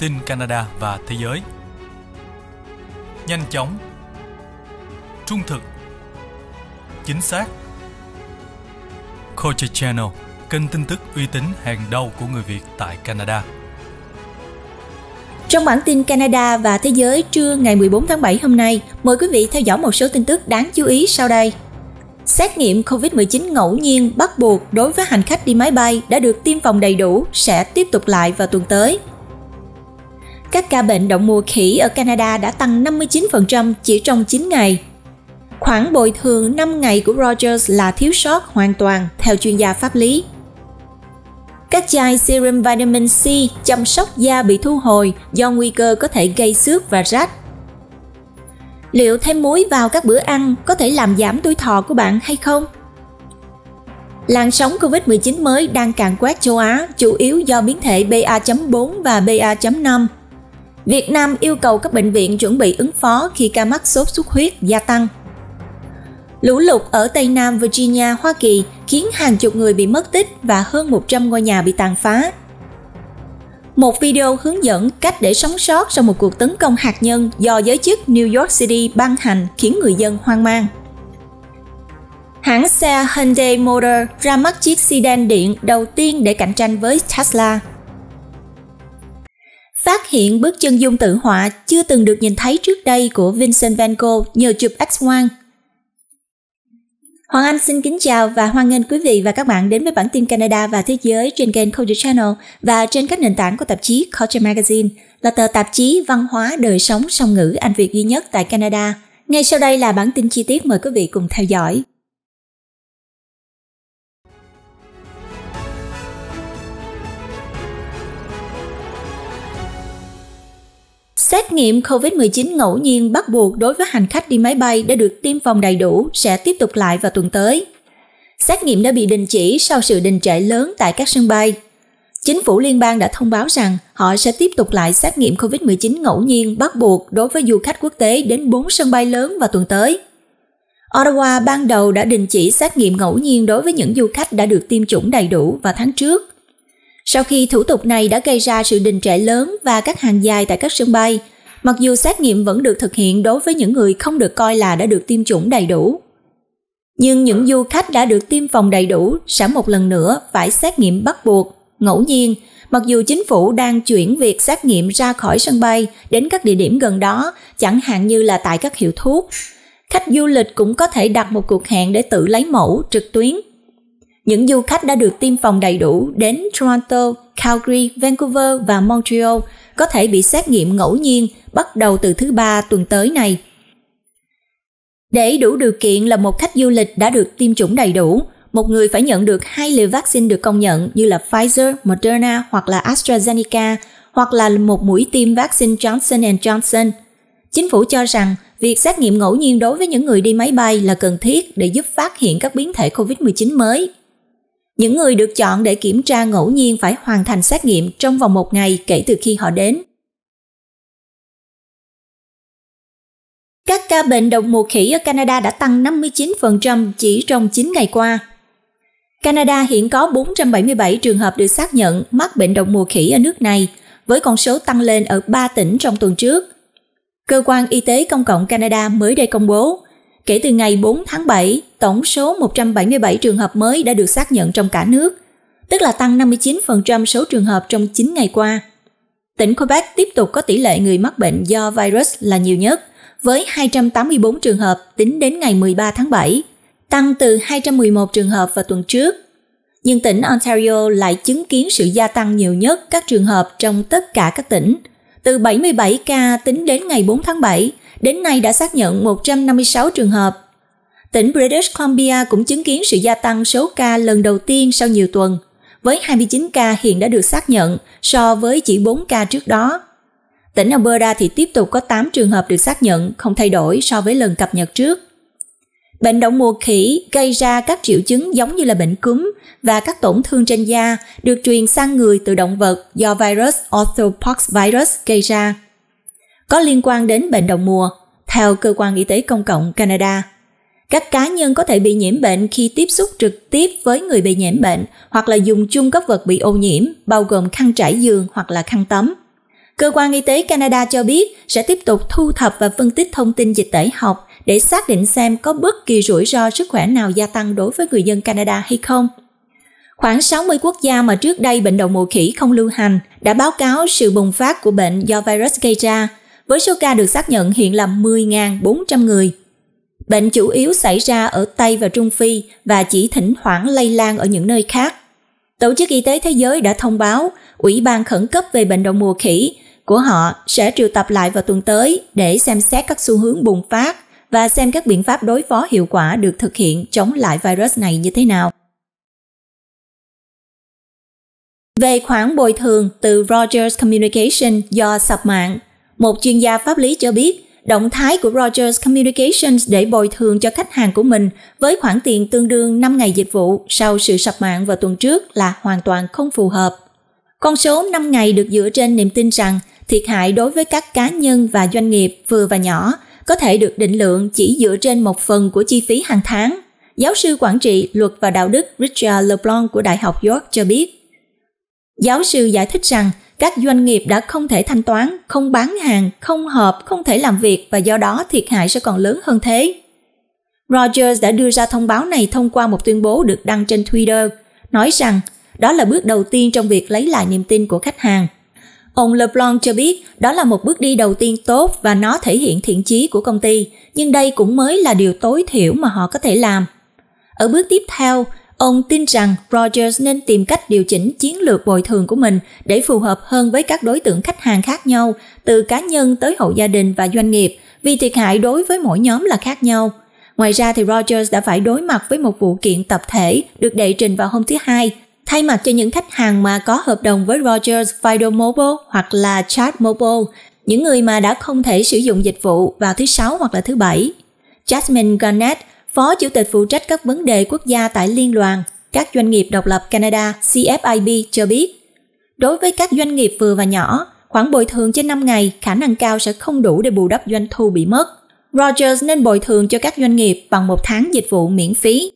tin Canada và thế giới. Nhanh chóng, trung thực, chính xác. Culture Channel, kênh tin tức uy tín hàng đầu của người Việt tại Canada. Trong bản tin Canada và thế giới trưa ngày 14 tháng 7 hôm nay, mời quý vị theo dõi một số tin tức đáng chú ý sau đây. Xét nghiệm COVID-19 ngẫu nhiên bắt buộc đối với hành khách đi máy bay đã được tiêm phòng đầy đủ sẽ tiếp tục lại vào tuần tới các ca bệnh động mùa khỉ ở Canada đã tăng 59% chỉ trong 9 ngày. Khoản bồi thường 5 ngày của Rogers là thiếu sót hoàn toàn, theo chuyên gia pháp lý. Các chai serum vitamin C chăm sóc da bị thu hồi do nguy cơ có thể gây xước và rách. Liệu thêm muối vào các bữa ăn có thể làm giảm tuổi thọ của bạn hay không? Làn sóng COVID-19 mới đang càn quét châu Á, chủ yếu do biến thể BA.4 và BA.5 Việt Nam yêu cầu các bệnh viện chuẩn bị ứng phó khi ca mắc sốt xuất huyết gia tăng. Lũ lụt ở Tây Nam Virginia, Hoa Kỳ khiến hàng chục người bị mất tích và hơn 100 ngôi nhà bị tàn phá. Một video hướng dẫn cách để sống sót sau một cuộc tấn công hạt nhân do giới chức New York City ban hành khiến người dân hoang mang. Hãng xe Hyundai Motor ra mắt chiếc sedan điện đầu tiên để cạnh tranh với Tesla – phát hiện bước chân dung tự họa chưa từng được nhìn thấy trước đây của Vincent van Gogh nhờ chụp X quang. Hoàng Anh xin kính chào và hoan nghênh quý vị và các bạn đến với bản tin Canada và thế giới trên kênh Culture Channel và trên các nền tảng của tạp chí Culture Magazine, là tờ tạp chí văn hóa đời sống song ngữ Anh Việt duy nhất tại Canada. Ngay sau đây là bản tin chi tiết mời quý vị cùng theo dõi. Xét nghiệm COVID-19 ngẫu nhiên bắt buộc đối với hành khách đi máy bay đã được tiêm phòng đầy đủ sẽ tiếp tục lại vào tuần tới. Xét nghiệm đã bị đình chỉ sau sự đình trệ lớn tại các sân bay. Chính phủ liên bang đã thông báo rằng họ sẽ tiếp tục lại xét nghiệm COVID-19 ngẫu nhiên bắt buộc đối với du khách quốc tế đến 4 sân bay lớn vào tuần tới. Ottawa ban đầu đã đình chỉ xét nghiệm ngẫu nhiên đối với những du khách đã được tiêm chủng đầy đủ vào tháng trước – sau khi thủ tục này đã gây ra sự đình trệ lớn và các hàng dài tại các sân bay, mặc dù xét nghiệm vẫn được thực hiện đối với những người không được coi là đã được tiêm chủng đầy đủ. Nhưng những du khách đã được tiêm phòng đầy đủ sẽ một lần nữa phải xét nghiệm bắt buộc, ngẫu nhiên, mặc dù chính phủ đang chuyển việc xét nghiệm ra khỏi sân bay đến các địa điểm gần đó, chẳng hạn như là tại các hiệu thuốc. Khách du lịch cũng có thể đặt một cuộc hẹn để tự lấy mẫu trực tuyến những du khách đã được tiêm phòng đầy đủ đến Toronto, Calgary, Vancouver và Montreal có thể bị xét nghiệm ngẫu nhiên bắt đầu từ thứ ba tuần tới này. Để đủ điều kiện là một khách du lịch đã được tiêm chủng đầy đủ, một người phải nhận được hai liều vaccine được công nhận như là Pfizer, Moderna hoặc là AstraZeneca hoặc là một mũi tiêm vaccine Johnson Johnson. Chính phủ cho rằng việc xét nghiệm ngẫu nhiên đối với những người đi máy bay là cần thiết để giúp phát hiện các biến thể COVID-19 mới những người được chọn để kiểm tra ngẫu nhiên phải hoàn thành xét nghiệm trong vòng một ngày kể từ khi họ đến. Các ca bệnh đậu mùa khỉ ở Canada đã tăng 59% chỉ trong 9 ngày qua. Canada hiện có 477 trường hợp được xác nhận mắc bệnh đậu mùa khỉ ở nước này, với con số tăng lên ở 3 tỉnh trong tuần trước. Cơ quan Y tế Công cộng Canada mới đây công bố, Kể từ ngày 4 tháng 7, tổng số 177 trường hợp mới đã được xác nhận trong cả nước, tức là tăng 59% số trường hợp trong 9 ngày qua. Tỉnh Quebec tiếp tục có tỷ lệ người mắc bệnh do virus là nhiều nhất, với 284 trường hợp tính đến ngày 13 tháng 7, tăng từ 211 trường hợp vào tuần trước. Nhưng tỉnh Ontario lại chứng kiến sự gia tăng nhiều nhất các trường hợp trong tất cả các tỉnh, từ 77 ca tính đến ngày 4 tháng 7 đến nay đã xác nhận 156 trường hợp. Tỉnh British Columbia cũng chứng kiến sự gia tăng số ca lần đầu tiên sau nhiều tuần, với 29 ca hiện đã được xác nhận so với chỉ 4 ca trước đó. Tỉnh Alberta thì tiếp tục có 8 trường hợp được xác nhận không thay đổi so với lần cập nhật trước. Bệnh động mùa khỉ gây ra các triệu chứng giống như là bệnh cúm và các tổn thương trên da được truyền sang người từ động vật do virus orthopox virus gây ra có liên quan đến bệnh đầu mùa, theo cơ quan y tế công cộng Canada. Các cá nhân có thể bị nhiễm bệnh khi tiếp xúc trực tiếp với người bị nhiễm bệnh hoặc là dùng chung các vật bị ô nhiễm, bao gồm khăn trải giường hoặc là khăn tắm. Cơ quan y tế Canada cho biết sẽ tiếp tục thu thập và phân tích thông tin dịch tễ học để xác định xem có bất kỳ rủi ro sức khỏe nào gia tăng đối với người dân Canada hay không. Khoảng 60 quốc gia mà trước đây bệnh đậu mùa khỉ không lưu hành đã báo cáo sự bùng phát của bệnh do virus gây ra, với số ca được xác nhận hiện là 10.400 người. Bệnh chủ yếu xảy ra ở Tây và Trung Phi và chỉ thỉnh thoảng lây lan ở những nơi khác. Tổ chức Y tế Thế giới đã thông báo Ủy ban khẩn cấp về bệnh đậu mùa khỉ của họ sẽ triệu tập lại vào tuần tới để xem xét các xu hướng bùng phát và xem các biện pháp đối phó hiệu quả được thực hiện chống lại virus này như thế nào. Về khoản bồi thường từ Rogers Communication do sập mạng một chuyên gia pháp lý cho biết, động thái của Rogers Communications để bồi thường cho khách hàng của mình với khoản tiền tương đương 5 ngày dịch vụ sau sự sập mạng vào tuần trước là hoàn toàn không phù hợp. Con số 5 ngày được dựa trên niềm tin rằng thiệt hại đối với các cá nhân và doanh nghiệp vừa và nhỏ có thể được định lượng chỉ dựa trên một phần của chi phí hàng tháng. Giáo sư quản trị luật và đạo đức Richard LeBlanc của Đại học York cho biết. Giáo sư giải thích rằng các doanh nghiệp đã không thể thanh toán, không bán hàng, không hợp, không thể làm việc và do đó thiệt hại sẽ còn lớn hơn thế. Rogers đã đưa ra thông báo này thông qua một tuyên bố được đăng trên Twitter, nói rằng đó là bước đầu tiên trong việc lấy lại niềm tin của khách hàng. Ông LeBlanc cho biết đó là một bước đi đầu tiên tốt và nó thể hiện thiện chí của công ty, nhưng đây cũng mới là điều tối thiểu mà họ có thể làm. Ở bước tiếp theo, Ông tin rằng Rogers nên tìm cách điều chỉnh chiến lược bồi thường của mình để phù hợp hơn với các đối tượng khách hàng khác nhau, từ cá nhân tới hộ gia đình và doanh nghiệp, vì thiệt hại đối với mỗi nhóm là khác nhau. Ngoài ra thì Rogers đã phải đối mặt với một vụ kiện tập thể được đệ trình vào hôm thứ Hai. Thay mặt cho những khách hàng mà có hợp đồng với Rogers Fido Mobile hoặc là Chat Mobile, những người mà đã không thể sử dụng dịch vụ vào thứ Sáu hoặc là thứ Bảy. Jasmine Garnett, Phó Chủ tịch phụ trách các vấn đề quốc gia tại Liên đoàn, các doanh nghiệp độc lập Canada CFIB cho biết, đối với các doanh nghiệp vừa và nhỏ, khoản bồi thường trên 5 ngày khả năng cao sẽ không đủ để bù đắp doanh thu bị mất. Rogers nên bồi thường cho các doanh nghiệp bằng một tháng dịch vụ miễn phí.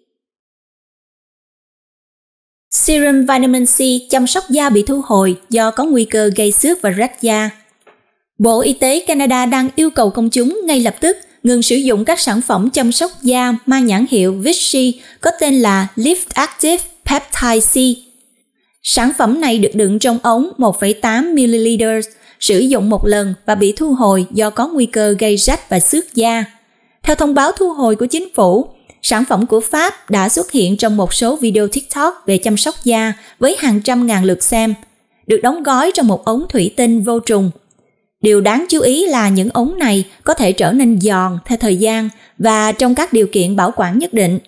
Serum Vitamin C chăm sóc da bị thu hồi do có nguy cơ gây xước và rách da. Bộ Y tế Canada đang yêu cầu công chúng ngay lập tức ngừng sử dụng các sản phẩm chăm sóc da mang nhãn hiệu Vichy có tên là Lift Active Peptide C. Sản phẩm này được đựng trong ống 1,8ml, sử dụng một lần và bị thu hồi do có nguy cơ gây rách và xước da. Theo thông báo thu hồi của chính phủ, sản phẩm của Pháp đã xuất hiện trong một số video TikTok về chăm sóc da với hàng trăm ngàn lượt xem, được đóng gói trong một ống thủy tinh vô trùng – Điều đáng chú ý là những ống này có thể trở nên giòn theo thời gian và trong các điều kiện bảo quản nhất định.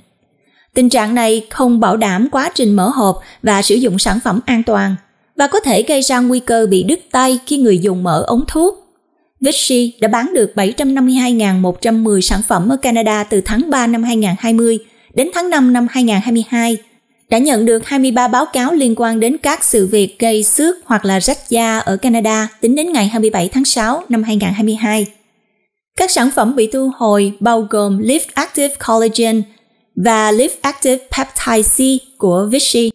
Tình trạng này không bảo đảm quá trình mở hộp và sử dụng sản phẩm an toàn và có thể gây ra nguy cơ bị đứt tay khi người dùng mở ống thuốc. Vichy đã bán được 752.110 sản phẩm ở Canada từ tháng 3 năm 2020 đến tháng 5 năm 2022 đã nhận được 23 báo cáo liên quan đến các sự việc gây xước hoặc là rách da ở Canada tính đến ngày 27 tháng 6 năm 2022. Các sản phẩm bị thu hồi bao gồm Lift Active Collagen và Lift Active Peptide C của Vichy.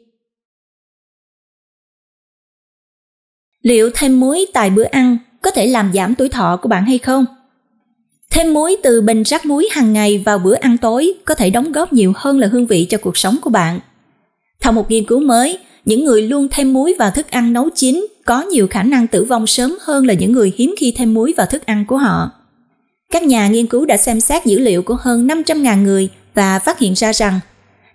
Liệu thêm muối tại bữa ăn có thể làm giảm tuổi thọ của bạn hay không? Thêm muối từ bình rác muối hàng ngày vào bữa ăn tối có thể đóng góp nhiều hơn là hương vị cho cuộc sống của bạn theo một nghiên cứu mới, những người luôn thêm muối vào thức ăn nấu chín có nhiều khả năng tử vong sớm hơn là những người hiếm khi thêm muối vào thức ăn của họ. Các nhà nghiên cứu đã xem xét dữ liệu của hơn 500.000 người và phát hiện ra rằng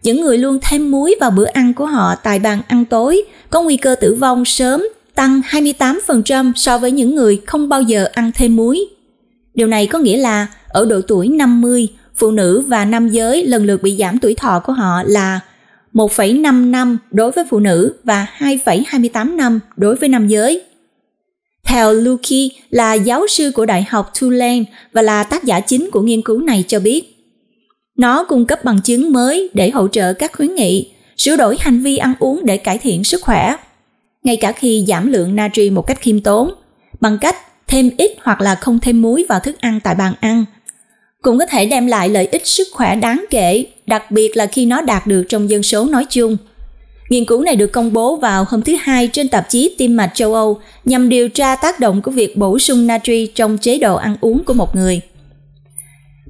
những người luôn thêm muối vào bữa ăn của họ tại bàn ăn tối có nguy cơ tử vong sớm tăng 28% so với những người không bao giờ ăn thêm muối. Điều này có nghĩa là ở độ tuổi 50, phụ nữ và nam giới lần lượt bị giảm tuổi thọ của họ là 1,5 năm đối với phụ nữ và 2,28 năm đối với nam giới. Theo Luki là giáo sư của Đại học Tulane và là tác giả chính của nghiên cứu này cho biết. Nó cung cấp bằng chứng mới để hỗ trợ các khuyến nghị, sửa đổi hành vi ăn uống để cải thiện sức khỏe, ngay cả khi giảm lượng natri một cách khiêm tốn, bằng cách thêm ít hoặc là không thêm muối vào thức ăn tại bàn ăn – cũng có thể đem lại lợi ích sức khỏe đáng kể, đặc biệt là khi nó đạt được trong dân số nói chung. Nghiên cứu này được công bố vào hôm thứ Hai trên tạp chí Tim mạch châu Âu nhằm điều tra tác động của việc bổ sung natri trong chế độ ăn uống của một người.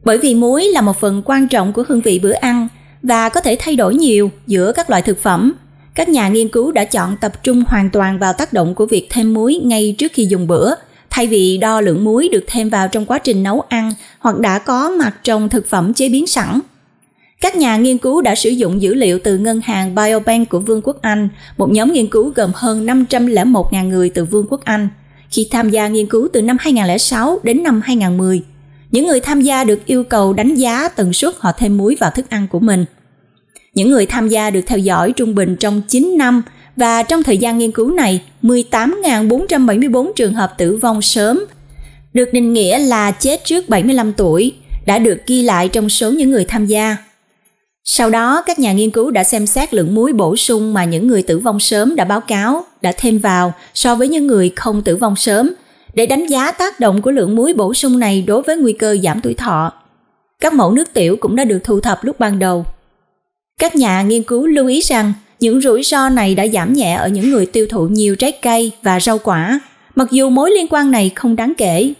Bởi vì muối là một phần quan trọng của hương vị bữa ăn và có thể thay đổi nhiều giữa các loại thực phẩm, các nhà nghiên cứu đã chọn tập trung hoàn toàn vào tác động của việc thêm muối ngay trước khi dùng bữa – Thay vì đo lượng muối được thêm vào trong quá trình nấu ăn hoặc đã có mặt trong thực phẩm chế biến sẵn. Các nhà nghiên cứu đã sử dụng dữ liệu từ ngân hàng Biobank của Vương quốc Anh, một nhóm nghiên cứu gồm hơn 501.000 người từ Vương quốc Anh, khi tham gia nghiên cứu từ năm 2006 đến năm 2010. Những người tham gia được yêu cầu đánh giá tần suất họ thêm muối vào thức ăn của mình. Những người tham gia được theo dõi trung bình trong 9 năm và trong thời gian nghiên cứu này, 18.474 trường hợp tử vong sớm được định nghĩa là chết trước 75 tuổi đã được ghi lại trong số những người tham gia. Sau đó, các nhà nghiên cứu đã xem xét lượng muối bổ sung mà những người tử vong sớm đã báo cáo đã thêm vào so với những người không tử vong sớm để đánh giá tác động của lượng muối bổ sung này đối với nguy cơ giảm tuổi thọ. Các mẫu nước tiểu cũng đã được thu thập lúc ban đầu. Các nhà nghiên cứu lưu ý rằng những rủi ro này đã giảm nhẹ ở những người tiêu thụ nhiều trái cây và rau quả, mặc dù mối liên quan này không đáng kể.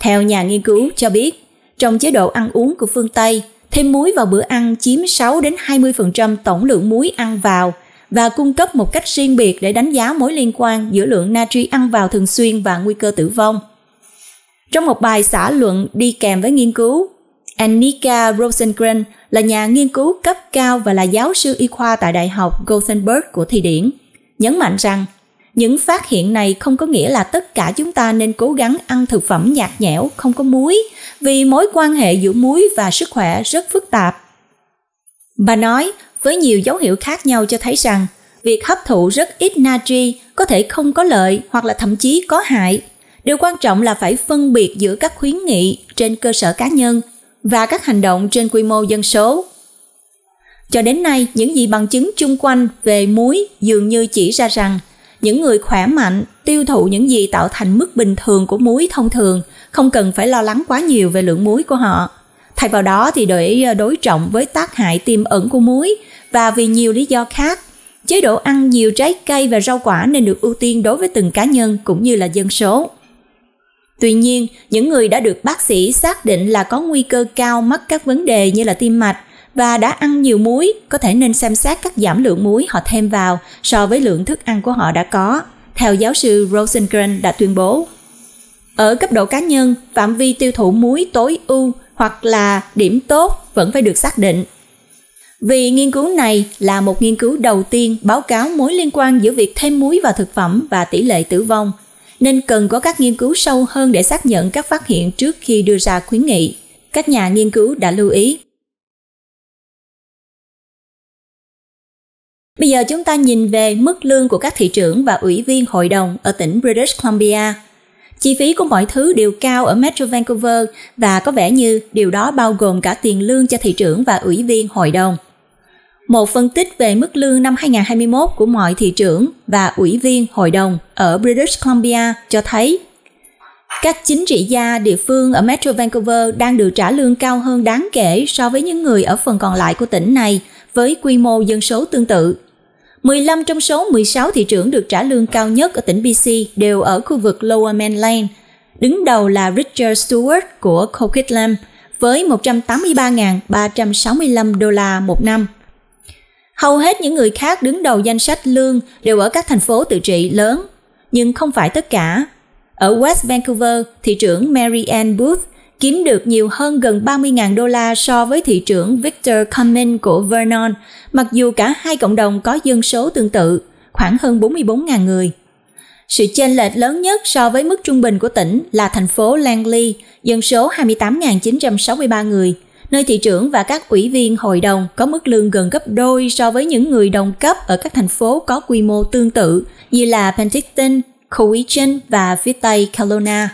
Theo nhà nghiên cứu cho biết, trong chế độ ăn uống của phương Tây, thêm muối vào bữa ăn chiếm 6 đến 20% tổng lượng muối ăn vào và cung cấp một cách riêng biệt để đánh giá mối liên quan giữa lượng natri ăn vào thường xuyên và nguy cơ tử vong. Trong một bài xã luận đi kèm với nghiên cứu, Annika Rosengren là nhà nghiên cứu cấp cao và là giáo sư y khoa tại Đại học Gothenburg của Thụy Điển, nhấn mạnh rằng những phát hiện này không có nghĩa là tất cả chúng ta nên cố gắng ăn thực phẩm nhạt nhẽo, không có muối, vì mối quan hệ giữa muối và sức khỏe rất phức tạp. Bà nói, với nhiều dấu hiệu khác nhau cho thấy rằng việc hấp thụ rất ít natri có thể không có lợi hoặc là thậm chí có hại. Điều quan trọng là phải phân biệt giữa các khuyến nghị trên cơ sở cá nhân và các hành động trên quy mô dân số. Cho đến nay, những gì bằng chứng chung quanh về muối dường như chỉ ra rằng những người khỏe mạnh tiêu thụ những gì tạo thành mức bình thường của muối thông thường, không cần phải lo lắng quá nhiều về lượng muối của họ. Thay vào đó thì để ờ, đối trọng với tác hại tiềm ẩn của muối và vì nhiều lý do khác, chế độ ăn nhiều trái cây và rau quả nên được ưu tiên đối với từng cá nhân cũng như là dân số. Tuy nhiên, những người đã được bác sĩ xác định là có nguy cơ cao mắc các vấn đề như là tim mạch và đã ăn nhiều muối, có thể nên xem xét các giảm lượng muối họ thêm vào so với lượng thức ăn của họ đã có, theo giáo sư Rosenkranz đã tuyên bố. Ở cấp độ cá nhân, phạm vi tiêu thụ muối tối ưu hoặc là điểm tốt vẫn phải được xác định. Vì nghiên cứu này là một nghiên cứu đầu tiên báo cáo mối liên quan giữa việc thêm muối vào thực phẩm và tỷ lệ tử vong, nên cần có các nghiên cứu sâu hơn để xác nhận các phát hiện trước khi đưa ra khuyến nghị. Các nhà nghiên cứu đã lưu ý. Bây giờ chúng ta nhìn về mức lương của các thị trưởng và ủy viên hội đồng ở tỉnh British Columbia. Chi phí của mọi thứ đều cao ở Metro Vancouver và có vẻ như điều đó bao gồm cả tiền lương cho thị trưởng và ủy viên hội đồng – một phân tích về mức lương năm 2021 của mọi thị trưởng và ủy viên hội đồng ở British Columbia cho thấy các chính trị gia địa phương ở Metro Vancouver đang được trả lương cao hơn đáng kể so với những người ở phần còn lại của tỉnh này với quy mô dân số tương tự. 15 trong số 16 thị trưởng được trả lương cao nhất ở tỉnh BC đều ở khu vực Lower Mainland. Đứng đầu là Richard Stewart của Coquitlam với 183.365 đô la một năm – Hầu hết những người khác đứng đầu danh sách lương đều ở các thành phố tự trị lớn, nhưng không phải tất cả. Ở West Vancouver, thị trưởng Mary Ann Booth kiếm được nhiều hơn gần 30.000 đô la so với thị trưởng Victor Cumming của Vernon, mặc dù cả hai cộng đồng có dân số tương tự, khoảng hơn 44.000 người. Sự chênh lệch lớn nhất so với mức trung bình của tỉnh là thành phố Langley, dân số 28.963 người – nơi thị trưởng và các ủy viên hội đồng có mức lương gần gấp đôi so với những người đồng cấp ở các thành phố có quy mô tương tự như là Penticton, Cowichan và phía Tây Kelowna.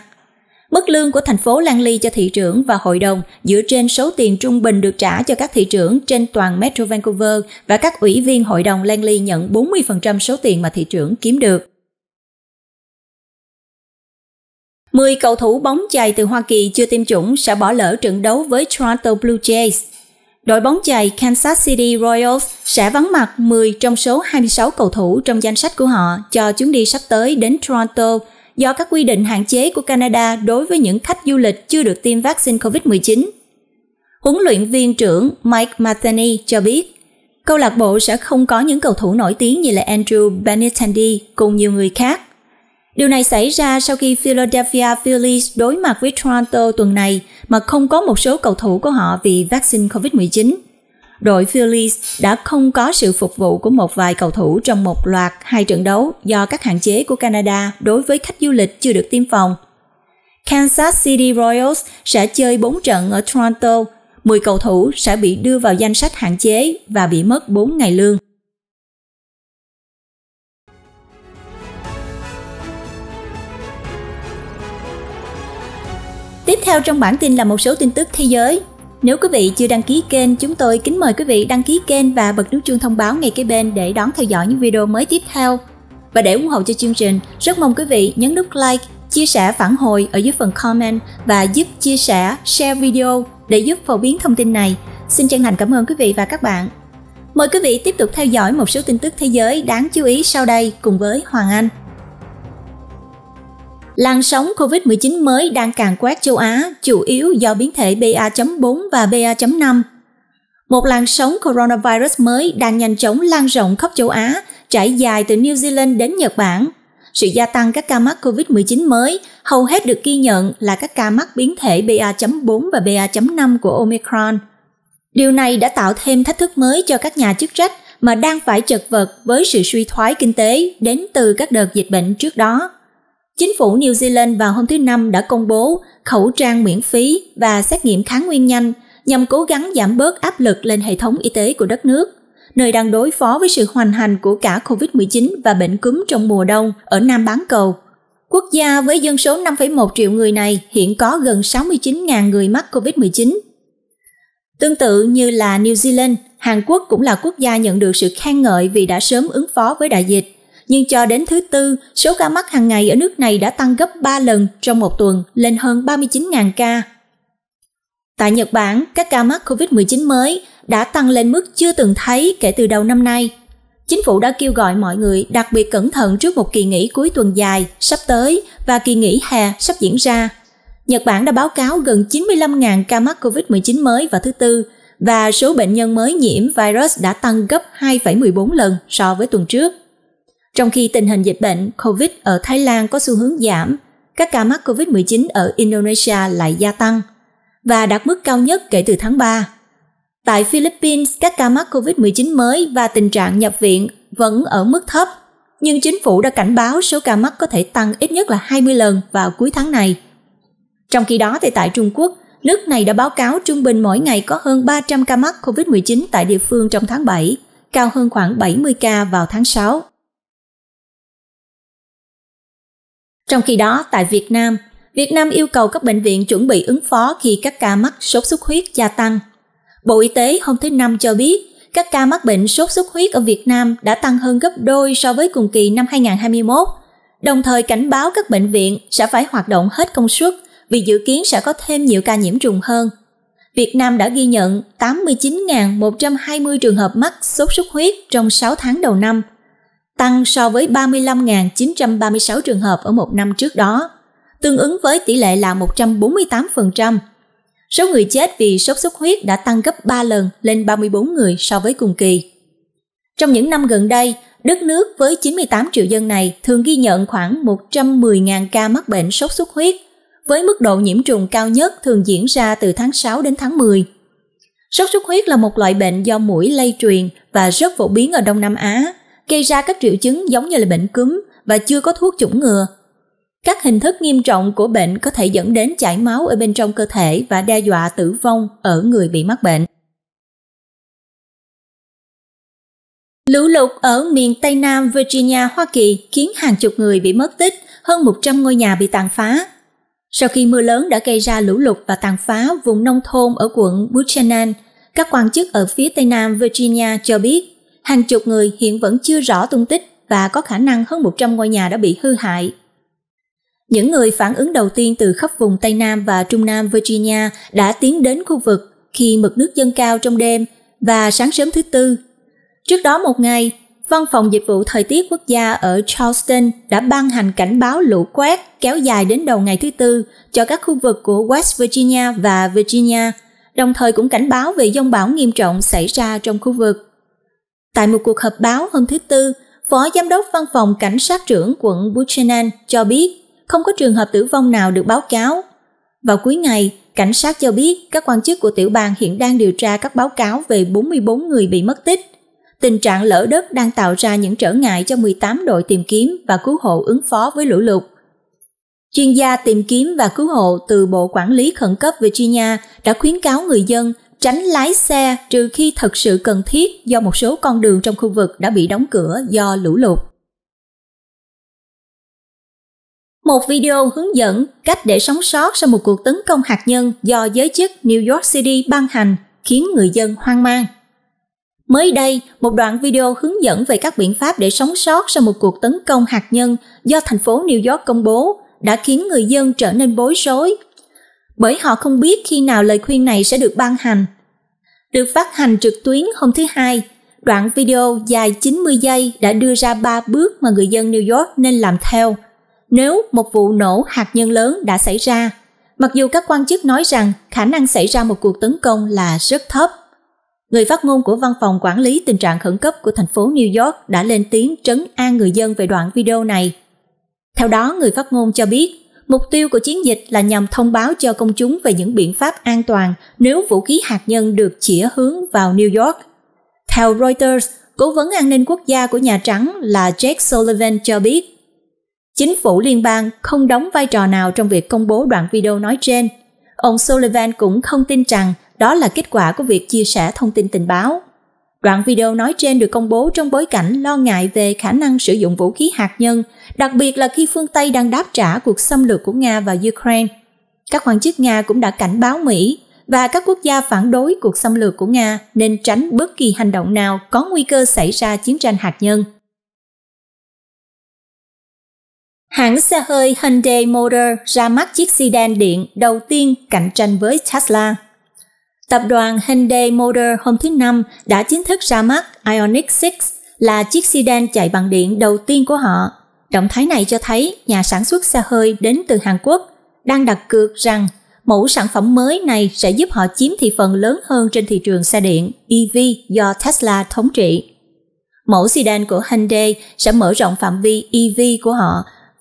Mức lương của thành phố lan ly cho thị trưởng và hội đồng dựa trên số tiền trung bình được trả cho các thị trưởng trên toàn Metro Vancouver và các ủy viên hội đồng lan ly nhận 40% số tiền mà thị trưởng kiếm được. 10 cầu thủ bóng chày từ Hoa Kỳ chưa tiêm chủng sẽ bỏ lỡ trận đấu với Toronto Blue Jays. Đội bóng chày Kansas City Royals sẽ vắng mặt 10 trong số 26 cầu thủ trong danh sách của họ cho chuyến đi sắp tới đến Toronto do các quy định hạn chế của Canada đối với những khách du lịch chưa được tiêm vaccine COVID-19. Huấn luyện viên trưởng Mike Matheny cho biết, câu lạc bộ sẽ không có những cầu thủ nổi tiếng như là Andrew Benintendi cùng nhiều người khác Điều này xảy ra sau khi Philadelphia Phillies đối mặt với Toronto tuần này mà không có một số cầu thủ của họ vì vaccine COVID-19. Đội Phillies đã không có sự phục vụ của một vài cầu thủ trong một loạt hai trận đấu do các hạn chế của Canada đối với khách du lịch chưa được tiêm phòng. Kansas City Royals sẽ chơi 4 trận ở Toronto, 10 cầu thủ sẽ bị đưa vào danh sách hạn chế và bị mất 4 ngày lương. Tiếp theo trong bản tin là một số tin tức thế giới. Nếu quý vị chưa đăng ký kênh, chúng tôi kính mời quý vị đăng ký kênh và bật nút chuông thông báo ngay kế bên để đón theo dõi những video mới tiếp theo. Và để ủng hộ cho chương trình, rất mong quý vị nhấn nút like, chia sẻ phản hồi ở dưới phần comment và giúp chia sẻ, share video để giúp phổ biến thông tin này. Xin chân thành cảm ơn quý vị và các bạn. Mời quý vị tiếp tục theo dõi một số tin tức thế giới đáng chú ý sau đây cùng với Hoàng Anh. Làn sóng COVID-19 mới đang càng quét châu Á, chủ yếu do biến thể BA.4 và BA.5. Một làn sóng coronavirus mới đang nhanh chóng lan rộng khắp châu Á, trải dài từ New Zealand đến Nhật Bản. Sự gia tăng các ca mắc COVID-19 mới hầu hết được ghi nhận là các ca mắc biến thể BA.4 và BA.5 của Omicron. Điều này đã tạo thêm thách thức mới cho các nhà chức trách mà đang phải chật vật với sự suy thoái kinh tế đến từ các đợt dịch bệnh trước đó. Chính phủ New Zealand vào hôm thứ Năm đã công bố khẩu trang miễn phí và xét nghiệm kháng nguyên nhanh nhằm cố gắng giảm bớt áp lực lên hệ thống y tế của đất nước, nơi đang đối phó với sự hoành hành của cả COVID-19 và bệnh cúm trong mùa đông ở Nam bán cầu. Quốc gia với dân số 5,1 triệu người này hiện có gần 69.000 người mắc COVID-19. Tương tự như là New Zealand, Hàn Quốc cũng là quốc gia nhận được sự khen ngợi vì đã sớm ứng phó với đại dịch nhưng cho đến thứ tư, số ca mắc hàng ngày ở nước này đã tăng gấp 3 lần trong một tuần lên hơn 39.000 ca. Tại Nhật Bản, các ca mắc COVID-19 mới đã tăng lên mức chưa từng thấy kể từ đầu năm nay. Chính phủ đã kêu gọi mọi người đặc biệt cẩn thận trước một kỳ nghỉ cuối tuần dài sắp tới và kỳ nghỉ hè sắp diễn ra. Nhật Bản đã báo cáo gần 95.000 ca mắc COVID-19 mới vào thứ Tư và số bệnh nhân mới nhiễm virus đã tăng gấp 2,14 lần so với tuần trước. Trong khi tình hình dịch bệnh COVID ở Thái Lan có xu hướng giảm, các ca mắc COVID-19 ở Indonesia lại gia tăng và đạt mức cao nhất kể từ tháng 3. Tại Philippines, các ca mắc COVID-19 mới và tình trạng nhập viện vẫn ở mức thấp, nhưng chính phủ đã cảnh báo số ca mắc có thể tăng ít nhất là 20 lần vào cuối tháng này. Trong khi đó thì tại Trung Quốc, nước này đã báo cáo trung bình mỗi ngày có hơn 300 ca mắc COVID-19 tại địa phương trong tháng 7, cao hơn khoảng 70 ca vào tháng 6. Trong khi đó, tại Việt Nam, Việt Nam yêu cầu các bệnh viện chuẩn bị ứng phó khi các ca mắc sốt xuất huyết gia tăng. Bộ Y tế hôm thứ Năm cho biết, các ca mắc bệnh sốt xuất huyết ở Việt Nam đã tăng hơn gấp đôi so với cùng kỳ năm 2021, đồng thời cảnh báo các bệnh viện sẽ phải hoạt động hết công suất vì dự kiến sẽ có thêm nhiều ca nhiễm trùng hơn. Việt Nam đã ghi nhận 89.120 trường hợp mắc sốt xuất huyết trong 6 tháng đầu năm – tăng so với 35.936 trường hợp ở một năm trước đó, tương ứng với tỷ lệ là 148%. Số người chết vì sốt xuất huyết đã tăng gấp 3 lần lên 34 người so với cùng kỳ. Trong những năm gần đây, đất nước với 98 triệu dân này thường ghi nhận khoảng 110.000 ca mắc bệnh sốt xuất huyết, với mức độ nhiễm trùng cao nhất thường diễn ra từ tháng 6 đến tháng 10. Sốt xuất huyết là một loại bệnh do mũi lây truyền và rất phổ biến ở Đông Nam Á, gây ra các triệu chứng giống như là bệnh cúm và chưa có thuốc chủng ngừa. Các hình thức nghiêm trọng của bệnh có thể dẫn đến chảy máu ở bên trong cơ thể và đe dọa tử vong ở người bị mắc bệnh. Lũ lụt ở miền Tây Nam Virginia, Hoa Kỳ khiến hàng chục người bị mất tích, hơn 100 ngôi nhà bị tàn phá. Sau khi mưa lớn đã gây ra lũ lụt và tàn phá vùng nông thôn ở quận Buchanan, các quan chức ở phía Tây Nam Virginia cho biết hàng chục người hiện vẫn chưa rõ tung tích và có khả năng hơn 100 ngôi nhà đã bị hư hại. Những người phản ứng đầu tiên từ khắp vùng Tây Nam và Trung Nam Virginia đã tiến đến khu vực khi mực nước dâng cao trong đêm và sáng sớm thứ tư. Trước đó một ngày, Văn phòng Dịch vụ Thời tiết Quốc gia ở Charleston đã ban hành cảnh báo lũ quét kéo dài đến đầu ngày thứ tư cho các khu vực của West Virginia và Virginia, đồng thời cũng cảnh báo về dông bão nghiêm trọng xảy ra trong khu vực. Tại một cuộc họp báo hôm thứ Tư, Phó Giám đốc Văn phòng Cảnh sát trưởng quận Buchanan cho biết không có trường hợp tử vong nào được báo cáo. Vào cuối ngày, cảnh sát cho biết các quan chức của tiểu bang hiện đang điều tra các báo cáo về 44 người bị mất tích. Tình trạng lỡ đất đang tạo ra những trở ngại cho 18 đội tìm kiếm và cứu hộ ứng phó với lũ lụt. Chuyên gia tìm kiếm và cứu hộ từ Bộ Quản lý Khẩn cấp Virginia đã khuyến cáo người dân tránh lái xe trừ khi thật sự cần thiết do một số con đường trong khu vực đã bị đóng cửa do lũ lụt. Một video hướng dẫn cách để sống sót sau một cuộc tấn công hạt nhân do giới chức New York City ban hành khiến người dân hoang mang. Mới đây, một đoạn video hướng dẫn về các biện pháp để sống sót sau một cuộc tấn công hạt nhân do thành phố New York công bố đã khiến người dân trở nên bối rối bởi họ không biết khi nào lời khuyên này sẽ được ban hành được phát hành trực tuyến hôm thứ Hai. Đoạn video dài 90 giây đã đưa ra 3 bước mà người dân New York nên làm theo nếu một vụ nổ hạt nhân lớn đã xảy ra, mặc dù các quan chức nói rằng khả năng xảy ra một cuộc tấn công là rất thấp. Người phát ngôn của Văn phòng Quản lý Tình trạng Khẩn cấp của thành phố New York đã lên tiếng trấn an người dân về đoạn video này. Theo đó, người phát ngôn cho biết mục tiêu của chiến dịch là nhằm thông báo cho công chúng về những biện pháp an toàn nếu vũ khí hạt nhân được chỉa hướng vào New York. Theo Reuters, cố vấn an ninh quốc gia của Nhà Trắng là Jake Sullivan cho biết, chính phủ liên bang không đóng vai trò nào trong việc công bố đoạn video nói trên. Ông Sullivan cũng không tin rằng đó là kết quả của việc chia sẻ thông tin tình báo. Đoạn video nói trên được công bố trong bối cảnh lo ngại về khả năng sử dụng vũ khí hạt nhân, đặc biệt là khi phương Tây đang đáp trả cuộc xâm lược của Nga vào Ukraine. Các quan chức Nga cũng đã cảnh báo Mỹ và các quốc gia phản đối cuộc xâm lược của Nga nên tránh bất kỳ hành động nào có nguy cơ xảy ra chiến tranh hạt nhân. Hãng xe hơi Hyundai Motor ra mắt chiếc sedan điện đầu tiên cạnh tranh với Tesla. Tập đoàn Hyundai Motor hôm thứ Năm đã chính thức ra mắt Ionic 6 là chiếc sedan chạy bằng điện đầu tiên của họ. Động thái này cho thấy nhà sản xuất xe hơi đến từ Hàn Quốc đang đặt cược rằng mẫu sản phẩm mới này sẽ giúp họ chiếm thị phần lớn hơn trên thị trường xe điện EV do Tesla thống trị. Mẫu sedan của Hyundai sẽ mở rộng phạm vi EV của họ,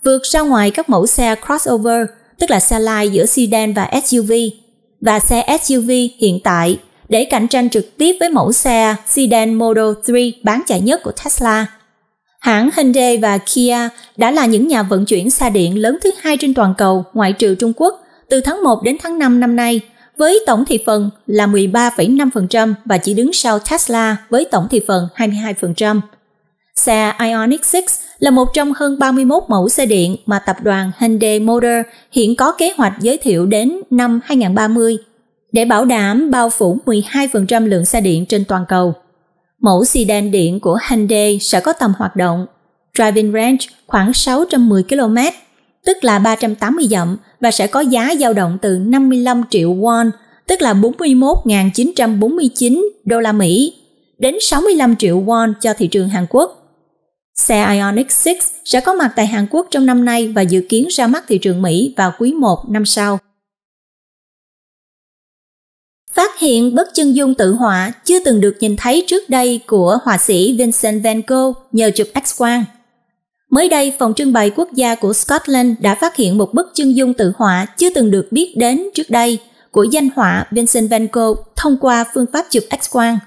vượt ra ngoài các mẫu xe crossover, tức là xe lai giữa sedan và SUV và xe SUV hiện tại để cạnh tranh trực tiếp với mẫu xe sedan Model 3 bán chạy nhất của Tesla. Hãng Hyundai và Kia đã là những nhà vận chuyển xe điện lớn thứ hai trên toàn cầu ngoại trừ Trung Quốc từ tháng 1 đến tháng 5 năm nay với tổng thị phần là 13,5% và chỉ đứng sau Tesla với tổng thị phần 22%. Xe Ionic 6 là một trong hơn 31 mẫu xe điện mà tập đoàn Hyundai Motor hiện có kế hoạch giới thiệu đến năm 2030 để bảo đảm bao phủ 12% lượng xe điện trên toàn cầu. Mẫu sedan điện của Hyundai sẽ có tầm hoạt động driving range khoảng 610 km, tức là 380 dặm và sẽ có giá dao động từ 55 triệu won, tức là 41.949 đô la Mỹ đến 65 triệu won cho thị trường Hàn Quốc. Xe ionic 6 sẽ có mặt tại Hàn Quốc trong năm nay và dự kiến ra mắt thị trường Mỹ vào quý 1 năm sau. Phát hiện bức chân dung tự họa chưa từng được nhìn thấy trước đây của họa sĩ Vincent van Gogh nhờ chụp X-quang. Mới đây, phòng trưng bày quốc gia của Scotland đã phát hiện một bức chân dung tự họa chưa từng được biết đến trước đây của danh họa Vincent van Gogh thông qua phương pháp chụp X-quang.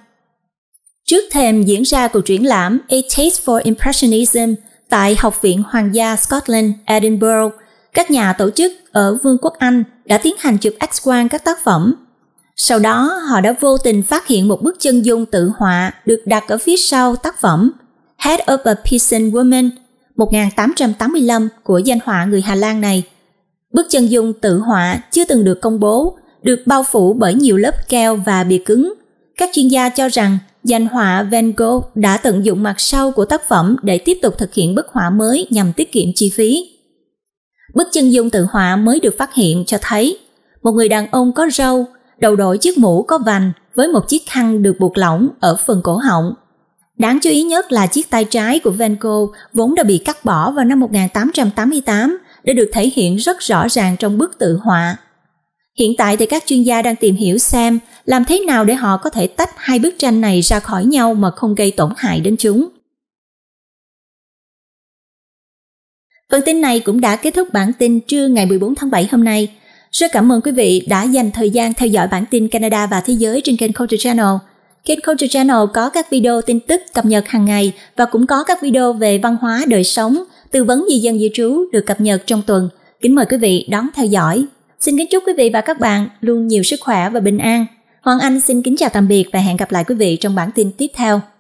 Trước thềm diễn ra cuộc triển lãm A Taste for Impressionism tại Học viện Hoàng gia Scotland, Edinburgh, các nhà tổ chức ở Vương quốc Anh đã tiến hành chụp x-quang các tác phẩm. Sau đó, họ đã vô tình phát hiện một bức chân dung tự họa được đặt ở phía sau tác phẩm Head of a Peasant Woman 1885 của danh họa người Hà Lan này. Bức chân dung tự họa chưa từng được công bố, được bao phủ bởi nhiều lớp keo và bìa cứng. Các chuyên gia cho rằng danh họa Van Gogh đã tận dụng mặt sau của tác phẩm để tiếp tục thực hiện bức họa mới nhằm tiết kiệm chi phí. Bức chân dung tự họa mới được phát hiện cho thấy một người đàn ông có râu, đầu đội chiếc mũ có vành với một chiếc khăn được buộc lỏng ở phần cổ họng. Đáng chú ý nhất là chiếc tay trái của Van Gogh vốn đã bị cắt bỏ vào năm 1888 đã được thể hiện rất rõ ràng trong bức tự họa Hiện tại thì các chuyên gia đang tìm hiểu xem làm thế nào để họ có thể tách hai bức tranh này ra khỏi nhau mà không gây tổn hại đến chúng. Phần tin này cũng đã kết thúc bản tin trưa ngày 14 tháng 7 hôm nay. Rất cảm ơn quý vị đã dành thời gian theo dõi bản tin Canada và thế giới trên kênh Culture Channel. Kênh Culture Channel có các video tin tức cập nhật hàng ngày và cũng có các video về văn hóa đời sống, tư vấn di dân di trú được cập nhật trong tuần. Kính mời quý vị đón theo dõi Xin kính chúc quý vị và các bạn luôn nhiều sức khỏe và bình an. Hoàng Anh xin kính chào tạm biệt và hẹn gặp lại quý vị trong bản tin tiếp theo.